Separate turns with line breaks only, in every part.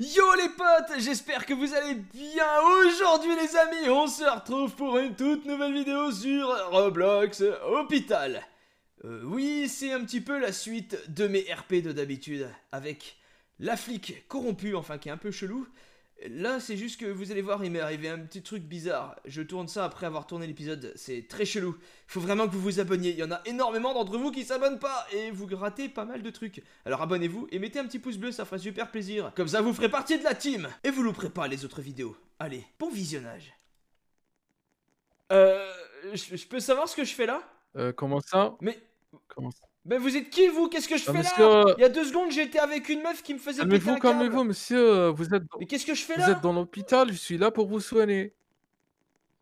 Yo les potes, j'espère que vous allez bien. Aujourd'hui les amis, on se retrouve pour une toute nouvelle vidéo sur Roblox Hôpital. Euh, oui, c'est un petit peu la suite de mes RP de d'habitude, avec la flic corrompue, enfin qui est un peu chelou, Là, c'est juste que vous allez voir, il m'est arrivé un petit truc bizarre. Je tourne ça après avoir tourné l'épisode, c'est très chelou. Faut vraiment que vous vous abonniez, il y en a énormément d'entre vous qui s'abonnent pas et vous grattez pas mal de trucs. Alors abonnez-vous et mettez un petit pouce bleu, ça ferait super plaisir. Comme ça, vous ferez partie de la team et vous louperez pas les autres vidéos. Allez, bon visionnage. Euh. Je peux savoir ce que je fais là
Euh, comment ça Mais. Comment ça
mais vous êtes qui vous Qu'est-ce que je fais là euh, Il y a deux secondes, j'étais avec une meuf qui me faisait péter vous, calmez
vous, monsieur. Euh, vous êtes. qu'est-ce que je fais là Vous êtes dans l'hôpital. Je suis là pour vous soigner.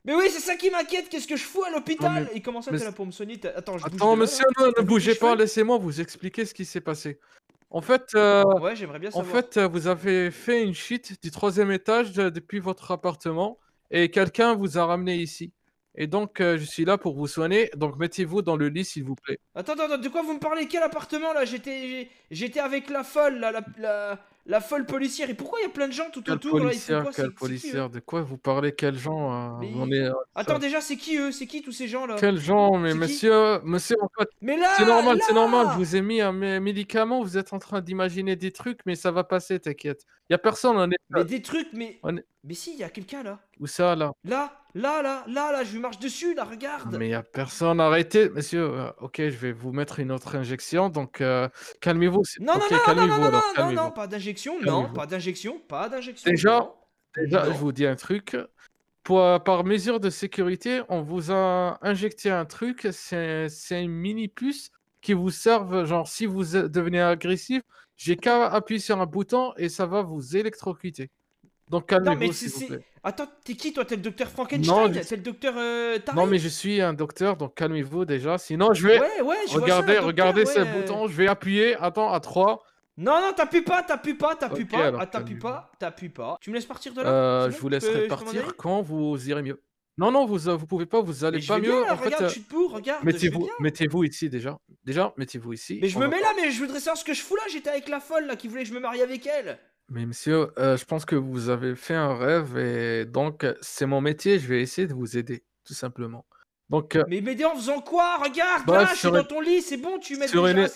Mais oui, c'est ça qui m'inquiète. Qu'est-ce que je fous à
l'hôpital Il commence à être là pour me soigner. Attends, je Attends, monsieur, ne bougez pas.
Laissez-moi vous expliquer ce qui s'est passé. En fait, euh, bien en fait, vous avez fait une chute du troisième étage depuis votre appartement et quelqu'un vous a ramené ici. Et donc, euh, je suis là pour vous soigner. Donc, mettez-vous dans le lit, s'il vous plaît. Attends, attends, attends. de quoi vous me
parlez Quel appartement là J'étais, j'étais avec la folle, la, la, folle policière. Et pourquoi il y a plein de gens tout autour policière, là policière
De quoi vous parlez Quels gens euh, euh, Attends,
déjà, c'est qui eux C'est qui tous ces gens là Quels gens Mais
monsieur, monsieur, en fait, mais là, c'est normal, c'est normal. vous ai mis un médicament. Vous êtes en train d'imaginer des trucs, mais ça va passer, t'inquiète. Il y a personne. On est. Mais des trucs, mais. Mais si, il y a quelqu'un là. Où ça là Là. Là, là, là,
là, je marche dessus, là, regarde.
Mais il n'y a personne. Arrêtez, monsieur. Euh, ok, je vais vous mettre une autre injection, donc euh, calmez-vous. Non, non, non, non, non, non, non, pas
d'injection, non, pas d'injection,
pas d'injection. Déjà, je vous dis un truc. Euh, par mesure de sécurité, on vous a injecté un truc, c'est une mini-puce qui vous serve. genre si vous devenez agressif, j'ai qu'à appuyer sur un bouton et ça va vous électrocuter. Donc calmez-vous. Non, mais c'est.
Attends, t'es qui toi T'es le docteur Frankenstein je... C'est le docteur
euh, Non, mais je suis un docteur, donc calmez-vous déjà. Sinon, je vais. Ouais, ouais, je Regardez, regardez ce bouton, je vais appuyer. Attends, à 3. Non, non, t'appuies pas, t'appuies pas, t'appuies pas. Ah, t'appuies
pas, t'appuies pas. Tu me laisses partir de là euh, Je vous laisserai partir
quand vous irez mieux. Non, non, vous, euh, vous pouvez pas, vous allez pas mieux. en regarde, fait, tu te
regarde. Mettez-vous
mettez ici déjà. Déjà, mettez-vous ici. Mais je me mets là, mais
je voudrais savoir ce que je fous là. J'étais avec la folle là qui voulait que je me marie avec elle.
Mais monsieur, euh, je pense que vous avez fait un rêve et donc euh, c'est mon métier, je vais essayer de vous aider, tout simplement. Donc, euh, Mais m'aider en faisant quoi? Regarde, bah, là, je suis dans ton lit, c'est bon, tu m'aides déjà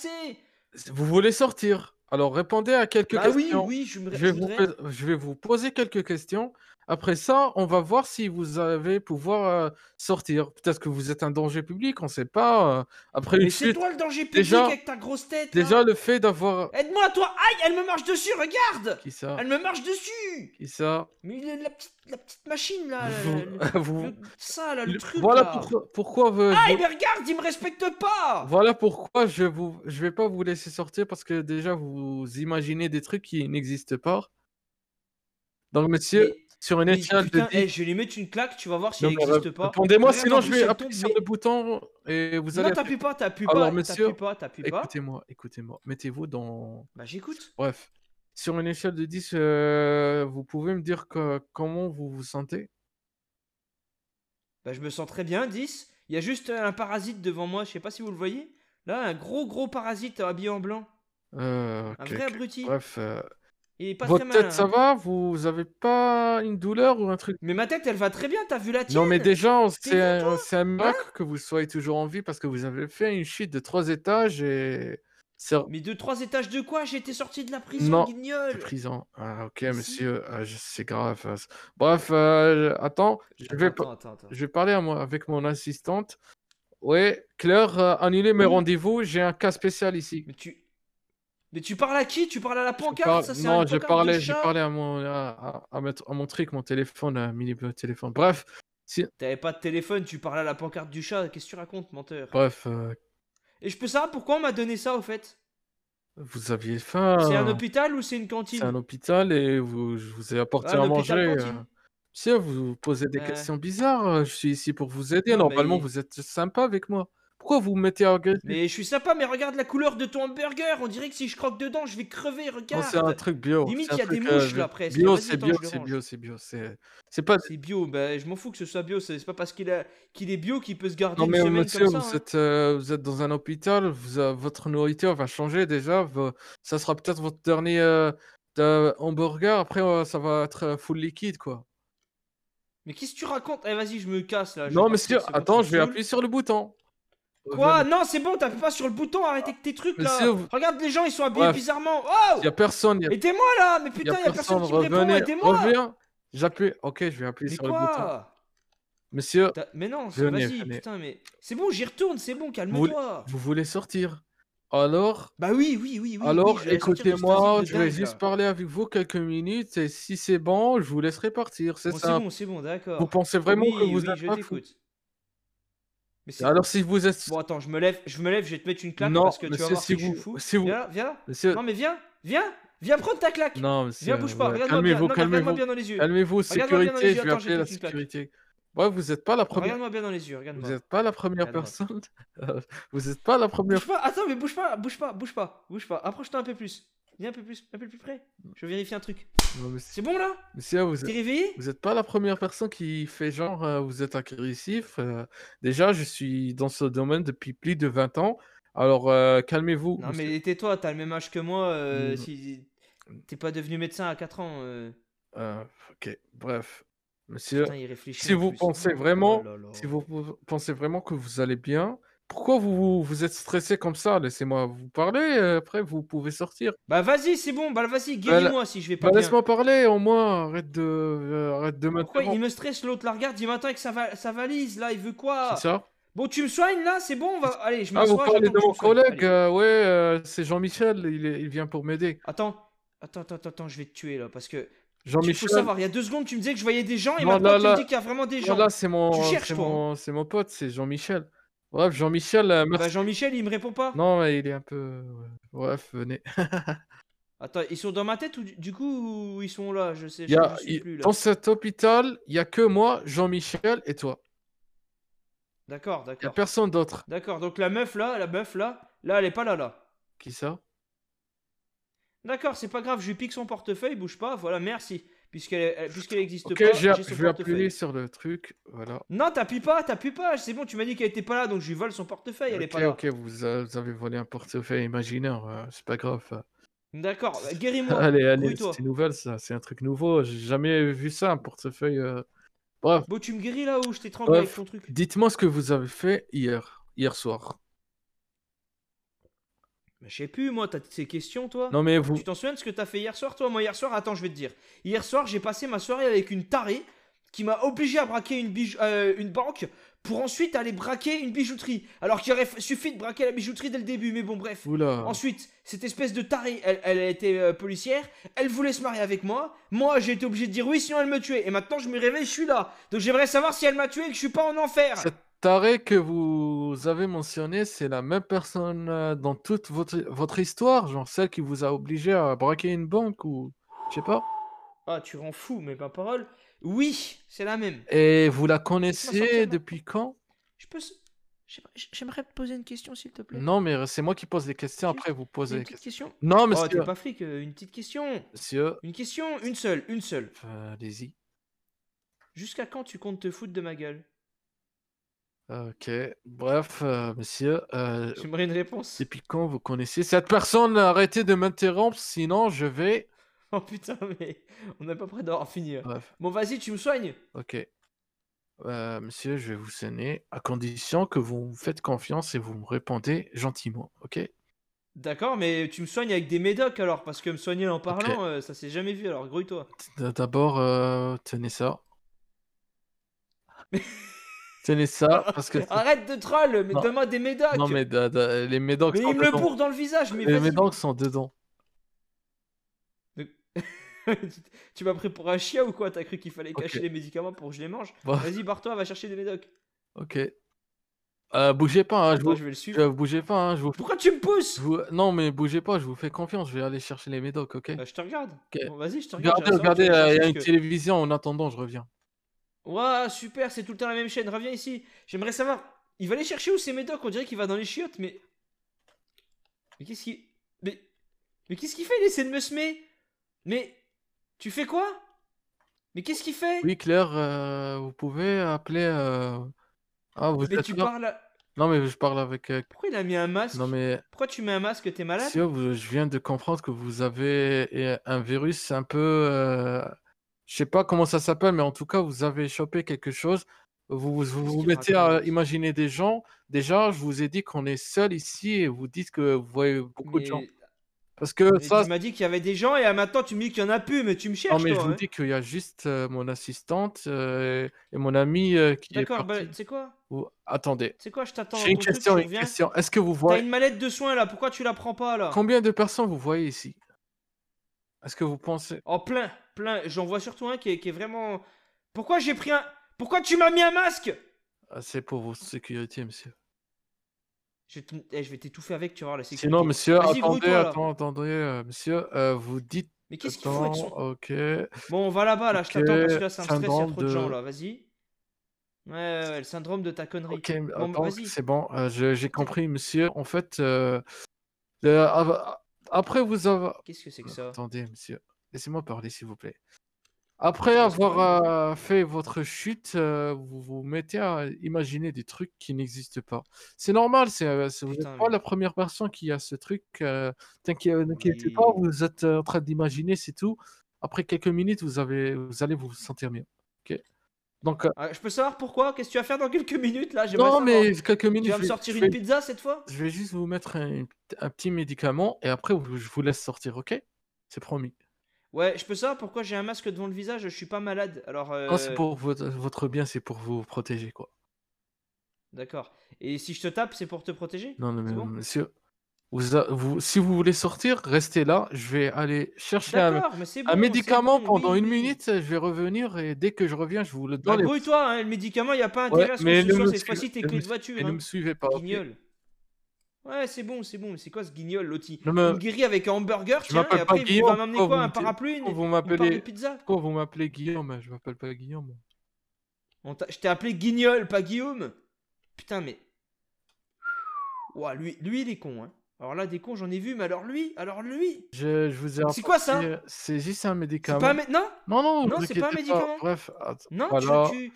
vous voulez sortir? Alors répondez à quelques Ah oui, oui, je je vais vous poser quelques questions après ça, on va voir si vous avez pouvoir euh, sortir. Peut-être que vous êtes un danger public, on ne sait pas. Euh. après Mais c'est toi le danger public avec
ta grosse tête déjà
le fait d'avoir euh,
Aide-moi toi Aïe, elle me marche dessus, regarde qui ça, Elle me marche dessus qui ça, Mais la petite, la petite machine là, vous, ça là, le, truc voilà là.
pourquoi Aïe, ah, mais eh ben, regarde, il me respecte pas Voilà pourquoi je vous, je vais pas vous laisser sortir parce que déjà vous imaginez des trucs qui n'existent pas. Donc monsieur, sur une échelle de. Hey, eh, je vais lui mettre une claque, tu vas voir si non, elle n'existe pas. Répondez-moi, sinon je vais appuyer sur le bouton et vous allez. Non, t'appuies pas, t'appuies pas. Alors, monsieur, pas, pas. Écoutez-moi, écoutez-moi. Mettez-vous dans. Bah, j'écoute. Bref. Sur une échelle de 10, euh, vous pouvez me dire comment vous vous sentez
Bah, je me sens très bien, 10. Il y a juste un parasite devant moi, je sais pas si vous le voyez. Là, un gros, gros parasite habillé en blanc.
Euh, un vrai abruti. Bref. Euh...
Votre tête, ça hein. va
Vous avez pas une douleur ou un truc Mais ma tête, elle va très bien, t'as vu la tienne Non, mais déjà, c'est un, un, que vous soyez toujours en vie parce que vous avez fait une chute de trois étages et. Mais de trois étages de quoi J'étais sorti de
la prison, guignol
prison. Ah, ok, monsieur, ah, c'est grave. Hein. Bref, euh, attends, je vais, je vais parler à moi, avec mon assistante. Oui, Claire, euh, annulez mes rendez-vous, j'ai un cas spécial ici.
Mais tu parles à qui Tu parles à la pancarte Non, parlé, j'ai parlé
à mon, à, à, mon truc, mon téléphone, mini téléphone. Bref. Si... T'avais pas de
téléphone, tu parlais à la pancarte du chat. Qu'est-ce que tu racontes, menteur Bref. Euh, et je peux savoir pourquoi on m'a donné ça, au fait
Vous aviez faim. C'est un
hôpital ou c'est une cantine C'est un
hôpital et je vous ai apporté ah, à manger. Euh. Si vous posez des euh. questions bizarres, je suis ici pour vous aider. Normalement, vous êtes sympa avec moi. Pourquoi vous mettez à gueule? Mais je suis sympa, mais regarde la couleur de ton hamburger. On dirait que si je croque dedans, je vais crever. Oh, regarde. c'est un truc bio. Limite, il y a des euh, mouches là c'est bio, c'est bio, c'est
bio. C'est pas. C'est bio. mais bah, je m'en fous que ce soit bio. C'est pas parce qu'il est bio qu'il peut se garder. Non mais monsieur, hein.
euh, vous êtes dans un hôpital. Euh, votre nourriture va changer déjà. Ça sera peut-être votre dernier hamburger. Après, ça va être full liquide quoi.
Mais qu'est-ce que tu racontes Eh vas-y, je me casse là. Non mais attends, je vais appuyer sur le bouton. Oh, quoi Non, c'est bon, t'appuies pas sur le bouton, arrêtez tes trucs là. Regarde, les gens ils sont habillés bizarrement. Oh Y'a personne.
A... moi là Mais putain, y'a personne, personne, qui me répond, aidez-moi Reviens J'appuie, ok, je vais appuyer sur le bouton. Monsieur. Mais non, vas-y, putain,
mais. C'est bon, j'y retourne, c'est bon, calme-toi.
Vous... voulez sortir Alors Bah oui, oui, oui. oui alors, écoutez-moi, je vais juste parler avec vous quelques minutes et si c'est bon, je vous laisserai partir, c'est ça. C'est bon, c'est bon, d'accord. Vous pensez vraiment que vous êtes pas alors si vous êtes. Bon attends, je me lève, je me lève, je vais te mettre une claque non, parce que tu vas voir si que vous... je suis C'est vous. Viens, viens. Non mais viens, viens, viens prendre ta claque. Non, mais viens, bouge pas. Ouais. Calmez-vous, calmez-vous. Calmez-vous, sécurité. Je vais appeler la sécurité. Ouais, vous n'êtes pas la première. Regarde-moi bien dans les yeux, Vous n'êtes pas la première personne. vous êtes pas la première. Bouge attends, mais bouge pas,
bouge pas, bouge pas, bouge pas. Approche-toi un peu plus. Viens un peu plus, plus près. Je vérifie un truc.
C'est bon là Monsieur, ah, vous êtes... réveillé Vous n'êtes pas la première personne qui fait genre euh, vous êtes agressif. Euh. déjà, je suis dans ce domaine depuis plus de 20 ans. Alors euh, calmez-vous. Non mais
tais-toi, t'as le même âge que moi. Hmm. Si t'es pas devenu médecin à 4 ans.
Ah, ok, bref. Monsieur, si vous pensez oh vraiment, si vous pensez vraiment que vous allez bien, pourquoi vous, vous êtes stressé comme ça Laissez-moi vous parler, euh, après vous pouvez sortir. Bah vas-y, c'est bon, bah vas-y, bah, guéris-moi si je vais pas bah, Laisse-moi parler, au moins, arrête de, me euh, arrête de Pourquoi il me
stresse, l'autre la regarde, il m'attend avec sa, va valise, là, il veut quoi C'est ça Bon, tu me soignes là, c'est bon, on va... Allez, je me Ah, vous parlez de mon collègue,
euh, ouais, c'est Jean-Michel, il, il vient pour m'aider. Attends, attends, attends, attends, je vais te tuer là, parce que il faut savoir,
il y a deux secondes, tu me disais que je voyais des gens et maintenant tu me dis qu'il y a vraiment des gens. là, c'est hein. mon,
c'est mon, pote, c'est Jean-Michel. Bref, Jean-Michel. Euh, bah, Jean-Michel, il me répond pas. Non, mais il est un peu. Bref, venez.
Attends, ils sont dans ma tête ou du- coup ils sont là Je sais, plus dans cet
hôpital, il y a que moi, Jean-Michel et toi. D'accord, d'accord. Il y a personne d'autre.
D'accord, donc la meuf là, la meuf là, là elle est pas là là. Qui ça D'accord, c'est pas grave, je lui pique son portefeuille, bouge pas, voilà, merci puisqu'elle euh, puisqu'elle n'existe pas. je vais appuyer
sur le truc, voilà. Non, t'appuies
pas, t'appuies pas. C'est bon, tu m'as dit qu'elle était pas là, donc je lui vole son portefeuille. elle est pas là. Ok,
vous, avez volé un portefeuille imaginaire, euh, c'est pas grave.
D'accord, guéris-moi. allez, allez, c'est
nouvelle, ça. C'est un truc nouveau. J'ai jamais vu ça, un portefeuille. Euh. Bref. Bon, tu me guéris là où je t'étrangle avec ton truc. Dites-moi ce que vous avez fait hier, hier soir
je sais plus, moi, t'as ces questions, toi Non, mais vous. Tu t'en souviens de ce que t'as fait hier soir, toi Moi, hier soir, attends, je vais te dire. Hier soir, j'ai passé ma soirée avec une tarée qui m'a obligé à braquer une, euh, une banque pour ensuite aller braquer une bijouterie. Alors qu'il aurait suffi de braquer la bijouterie dès le début, mais bon, bref. Oula. Ensuite, cette espèce de tarée, elle, a été euh, policière, elle voulait se marier avec moi, moi j'ai été obligé de dire oui, sinon elle me tuait, et maintenant je me réveille, je suis là. Donc j'aimerais savoir si elle m'a tué et que je suis pas en
enfer taré que vous avez mentionné, c'est la même personne euh, dans toute votre, votre histoire, genre celle qui vous a obligé à braquer une banque ou je sais pas.
Ah, tu rends fou, mais pas parole. Oui, c'est la même.
Et vous la connaissez depuis quand
Je peux. J'aimerais te poser une question, s'il te plaît.
Non, mais c'est moi qui pose des questions. après, vous posez une petite question. Non, mais oh, pas
flic. Euh, une petite question. Monsieur. Une question, une seule,
une seule. Allez-y.
Jusqu'à quand tu comptes te foutre de ma gueule
Ok, bref, euh, monsieur. Euh, J'aimerais une réponse. Depuis quand vous connaissez cette personne Arrêtez de m'interrompre, sinon je vais. Oh putain, mais on n'est pas près d'avoir fini. Bon, vas-y, tu me soignes. Ok. Euh, monsieur, je vais vous soigner à condition que vous me faites confiance et vous me répondez gentiment, ok
D'accord, mais tu me soignes avec des médocs alors, parce que me soigner en parlant, euh, ça s'est jamais vu, alors grouille-toi.
D'abord, tenez ça. Tenez ça, ah, parce que.
Arrête de troll, mais donne des médocs. Non, mais
les médocs. Mais il me le bourre dans
le visage, mais. Les médocs sont dedans. tu m'as pris pour un chien ou quoi T'as cru qu'il fallait cacher les médicaments pour que je les mange Vas-y, barre-toi, va chercher des médocs.
Ok. Euh, bougez pas, hein, je, vous... vais le suivre. bougez pas, hein, je vous... Pourquoi tu me pousses Non, mais bougez pas, je vous fais confiance, je vais aller chercher les médocs, ok euh, Je te regarde. Vas-y, je te regarde. Regardez, regardez, euh, il y a une télévision, en attendant, je reviens.
Ouah, super, c'est tout le temps la même chaîne, reviens ici. J'aimerais savoir. Il va aller chercher où c'est Médoc On dirait qu'il va dans les chiottes, mais. Mais qu'est-ce qu'il. Mais. Mais qu'est-ce qu'il fait Il essaie de me semer Mais. Tu fais quoi Mais qu'est-ce qu'il fait Oui,
Claire, euh, vous pouvez appeler. Euh, ah, vous mais tu parles. Non, mais je parle avec. Euh, Pourquoi il a mis un masque Non, mais. Pourquoi tu mets un
masque T'es malade si,
Je viens de comprendre que vous avez un virus un peu je sais pas comment ça s'appelle, mais en tout cas, vous avez chopé quelque chose. Vous vous, mettez à imaginer des gens. Déjà, je vous ai dit qu'on est seul ici et vous dites que vous voyez beaucoup de gens. Parce que ça. Tu m'as dit qu'il y avait des gens et à maintenant tu me dis qu'il y en a plus, mais tu me cherches. Non, mais je vous hein. dis qu'il y a juste euh, mon assistante euh, et mon ami euh, qui est. D'accord, bah, c'est quoi Attendez. C'est quoi, je t'attends. J'ai une question, question. Est-ce que vous voyez. T'as une
mallette de soins là, pourquoi tu la prends pas là Combien
de personnes vous voyez ici Est-ce que vous pensez.
En plein J'en vois surtout un qui est, vraiment. Pourquoi j'ai pris un. Pourquoi tu m'as mis un masque
ah, C'est pour vos sécurité, monsieur.
Eh, je, vais t'étouffer avec, tu vas voir la sécurité. Sinon, monsieur, attendez,
attendez, euh, monsieur, euh, vous dites. Mais qu'est-ce qu'il faut Ok. Bon, on va là-bas, là, je t'attends parce que là, c'est un stress, il y a trop de, gens, là,
vas-y. Ouais, le syndrome de ta connerie. Ok, bon, c'est
bon, euh, j'ai compris, monsieur. En fait, après vous avoir. Qu'est-ce que c'est que ça Attendez, monsieur. Laissez-moi parler, s'il vous plaît. Après avoir euh, fait votre chute, euh, vous vous mettez à imaginer des trucs qui n'existent pas. C'est normal, c'est, euh, vous n'êtes pas la première personne qui a ce truc. t'inquiète pas, vous êtes en train d'imaginer, c'est tout. Après quelques minutes, vous, avez, vous allez vous sentir mieux. Ok. Donc,
ah, je peux savoir pourquoi Qu'est-ce que tu vas faire dans quelques minutes là Non, mais quelques minutes. Tu vas me sortir une pizza cette fois
Je vais juste vous mettre un, un petit médicament et après, je vous laisse sortir, ok C'est promis.
Ouais, je peux savoir pourquoi j'ai un masque devant le visage, je suis pas malade. Alors, euh, c'est pour
votre, bien, c'est pour vous protéger, quoi.
D'accord. Et si je te tape, c'est pour te protéger
Non, non, mais monsieur. Vous, vous, si vous voulez sortir, restez là. Je vais aller chercher un, un médicament pendant une minute. Je vais revenir et dès que je reviens, je vous le bah, donne. Bah,
toi hein, le médicament, il n'y a pas intérêt à ce que ce soit cette fois tes clés de voiture. Ne hein. me suivez pas. Ouais, c'est bon, c'est bon. mais C'est quoi ce guignol, Loti On guérit avec un hamburger, tiens, et après, il va m'amener quoi Un parapluie une, vous de pizza Pourquoi vous m'appelez Guillaume Je m'appelle pas Guillaume. Je t'ai appelé guignol, pas Guillaume Putain, mais... Ouah, lui, lui, il est con, hein. Alors là, des cons, j'en ai vu, mais alors lui, alors lui.
Je, vous ai. C'est quoi ça C'est juste un médicament. C'est pas Non, non, non, non c'est pas un médicament. Bref, attends. non, voilà. tu,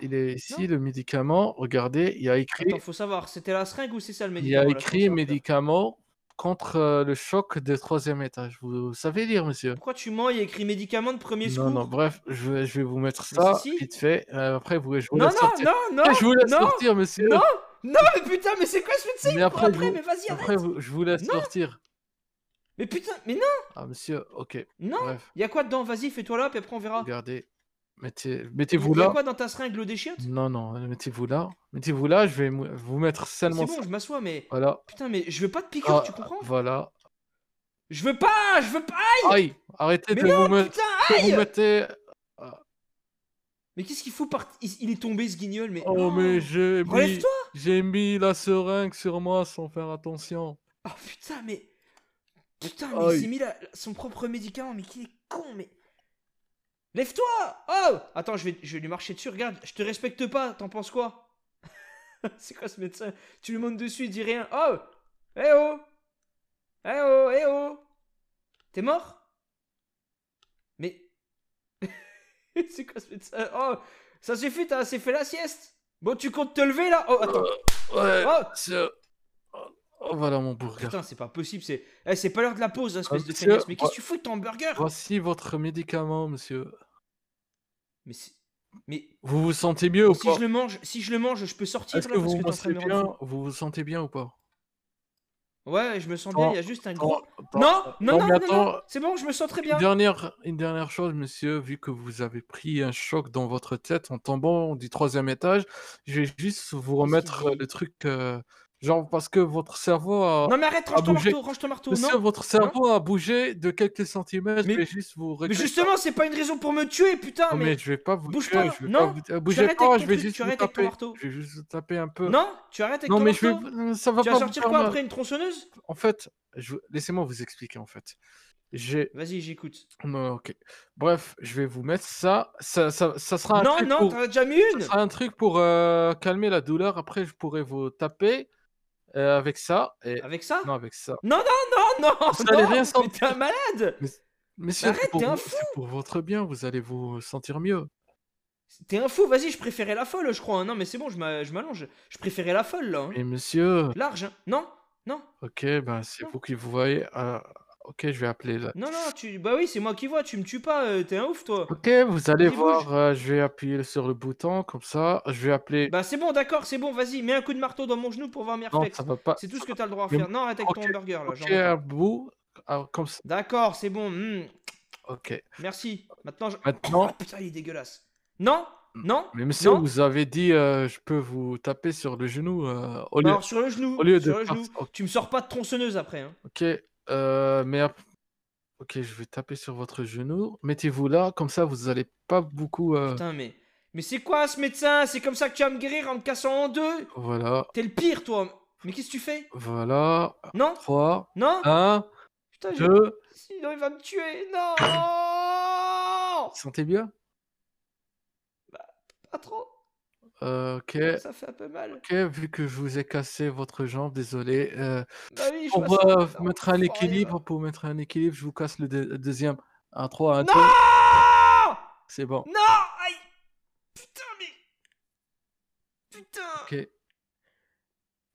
il est ici, le médicament, regardez, il a écrit.
faut savoir, c'était la seringue ou c'est ça le médicament Il a écrit
médicament contre euh, le choc de troisième étage. Vous savez lire, monsieur Pourquoi tu mens Il a écrit médicament de premier secours. Non, non, bref, je vais, je vais vous mettre ça vite fait. Euh, après, vous je vous non, non, sortir. Non, non, non eh, Je vous laisse sortir, monsieur Non
Non, mais putain, mais c'est quoi ce truc Mais après, mais vas-y, Après,
je vous laisse sortir.
Mais putain, mais non Ah, monsieur, ok. Non Il y a quoi dedans Vas-y, fais-toi là, puis après on verra. Regardez. Mettez, vous là. quoi dans ta seringue l'eau des chiottes
Non, non, mettez-vous là. Mettez-vous là, je vais vous mettre seulement. C'est je m'assois, mais. Voilà.
Putain, mais je veux pas de piqûre, ah, tu comprends
Voilà. Je veux pas, je veux pas. Aïe, Arrêtez de vous mettre. Putain, aïe euh, Mais qu'est-ce qu'il faut par... Il, est tombé ce guignol, mais. Oh, mais j'ai mis. J'ai mis la seringue sur moi sans faire attention. Oh putain,
mais. Putain, mais il s'est mis son propre médicament, mais qu'il est con, mais. Lève-toi Oh Attends, je vais, je lui marcher dessus, regarde, je te respecte pas, t'en penses quoi C'est quoi ce médecin Tu lui montes dessus, il dit rien. Oh Eh oh Eh oh Eh oh T'es mort Mais. C'est quoi ce médecin Oh Ça suffit, t'as assez fait la sieste Bon, tu comptes te lever là Oh, attends. Euh, oh.
Oh, voilà mon burger. c'est pas possible. C'est eh, c'est pas l'heure de la pause, hein, espèce de Mais qu'est-ce que tu fous de ton burger Voici votre médicament, monsieur. Mais Mais vous vous sentez mieux ou si pas je le mange, si je le
mange, je peux sortir Est-ce là, vous vous, sentez bien,
vous vous sentez bien ou pas
Ouais, je me sens bien, il y a juste un gros. Non, non, non, non, c'est bon, je me sens très bien.
dernière, une dernière chose, monsieur, vu que vous avez pris un choc dans votre tête en tombant du troisième étage, je vais juste vous remettre le truc euh, Genre parce que votre cerveau a. Non mais arrête, range ton marteau, range
ton marteau. non votre cerveau
hein a bougé de quelques centimètres, mais, juste vous. Mais justement, c'est pas une raison pour me tuer, putain. mais, je vais pas vous. Bouge tuer, pas. Je non. pas, je vais juste tu taper. ton marteau. Je vais juste taper un peu. Non, tu arrêtes avec non, ton mais marteau. Je euh, Ça va tu pas. vas sortir quoi après une tronçonneuse En fait, laissez-moi vous expliquer en fait. Vas-y, j'écoute. ok. Bref, je vais vous mettre ça. Ça, ça, ça sera un non, truc. Non, non, pour... as déjà mis une. Ça sera un truc pour euh, calmer la douleur. Après, je pourrais vous taper. Euh, avec ça. Et... Avec ça Non, avec ça. Non, non, non, non Vous rien sentir. T'es un malade Mais, c'est pour, votre bien, vous allez vous sentir mieux. T'es un fou, vas-y, je préférais la folle, je crois. Hein. Non, mais c'est bon, je
m'allonge. Je préférais la folle, là. Hein.
Mais monsieur. Large,
hein. Non, non.
Ok, ben c'est pour qu'il vous voyez. À... Euh, Ok, je vais appeler là. Non,
non, tu... bah oui, c'est moi qui vois, tu me tues pas, euh, t'es un ouf toi. Ok, vous allez voir,
euh, je vais appuyer sur le bouton, comme ça, je vais appeler... Bah c'est bon,
d'accord, c'est bon, vas-y, mets un coup de marteau dans mon genou pour voir mes Non, ça va pas. C'est tout ce que t'as le droit à faire. Non, arrête avec ton hamburger là, Ok, un
bout, comme ça.
D'accord, c'est bon,
hmm. Ok.
merci. Maintenant, je... Maintenant, oh, putain, il est dégueulasse.
Non Non mais si vous avez dit, euh, je peux vous taper sur le genou au bah, alors sur le genou, au lieu de...
Ah, tu me sors pas de tronçonneuse après, hein.
Euh, ok, je vais taper sur votre genou. Mettez-vous là, comme ça vous allez pas beaucoup. Euh, Putain,
mais mais c'est quoi ce médecin C'est comme ça que tu vas me guérir en me cassant en deux Voilà. T'es le pire, toi. Mais qu'est-ce que tu fais
Voilà. Non. 3, Non. 1, Putain,
Sinon, il va me tuer. Non Sentez bien bah, Pas trop.
Euh, ah, ok. vu que je vous ai cassé votre jambe, désolé. Euh, bah on va mettre un équilibre. Pour mettre un équilibre, je vous casse le deuxième. Un 3, un 2, C'est bon. Non
Aïe Putain, mais.
Putain Ok.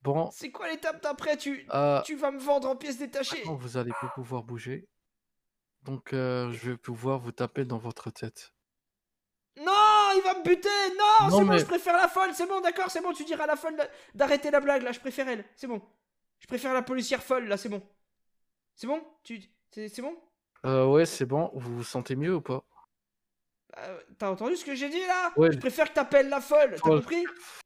Bon. C'est
quoi l'étape d'après tu... Euh,
tu vas me vendre en pièces détachées Vous allez plus pouvoir bouger. Donc, je vais pouvoir vous taper dans votre tête
il va me buter Non, c'est bon, je préfère la folle, c'est bon, d'accord, c'est bon, tu diras à la folle d'arrêter la blague, là, je préfère elle, c'est bon. Je préfère la policière folle, là, c'est bon. C'est bon Tu... C'est bon
euh, ouais, c'est bon. Vous vous sentez mieux ou pas
euh, t'as entendu ce que j'ai dit là ouais. Je préfère que t'appelles la folle, t'as oh. compris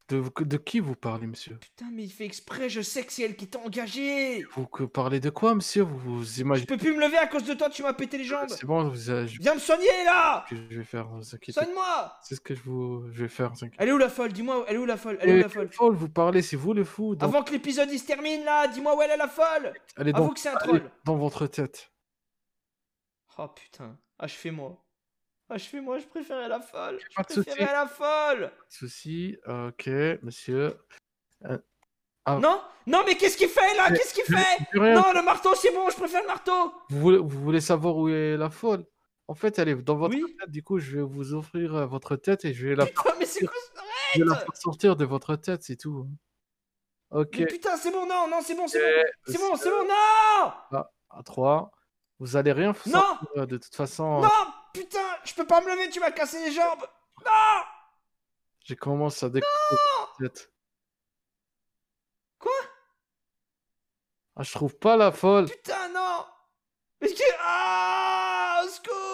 de, de, qui vous parlez, monsieur Putain,
mais il fait exprès, je sais que c'est elle qui t'a engagé
Vous que parlez de quoi, monsieur Vous vous imaginez Je
peux plus me lever à cause de toi, tu m'as pété les jambes C'est bon, vous Viens me soigner là
Je vais faire, vous Soigne-moi C'est ce que je, vais faire,
Elle est où la folle Dis-moi, elle est où la folle Elle est où la folle
folle, vous parlez, c'est vous le fou Avant
que l'épisode il se termine là, dis-moi où elle est la folle Allez, Avoue dans... que c'est un troll
Dans votre tête
Oh putain, ah, fais moi ah, je fais moi, je préférais la folle. Je préférais la folle.
Souci, ok, monsieur. Euh, ah. Non,
non, mais qu'est-ce qu'il fait là Qu'est-ce qu'il fait Non, le marteau, c'est bon, je préfère le marteau.
Vous voulez, savoir où est la folle En fait, elle est dans votre tête. Du coup, je vais vous offrir euh, votre tête et je vais la. Putain, mais c'est quoi Je vais la faire sortir de votre tête, c'est tout. Hein. Ok. putain,
c'est bon, non, non, c'est bon, c'est bon, c'est bon, c'est bon, non.
Ah, à 3 vous allez rien faire euh, de toute façon. Non.
Putain, je peux pas me lever, tu m'as cassé les jambes Non
J'ai commencé à découper Quoi Ah, je trouve pas la folle
Putain, non Mais que... Ah Au secours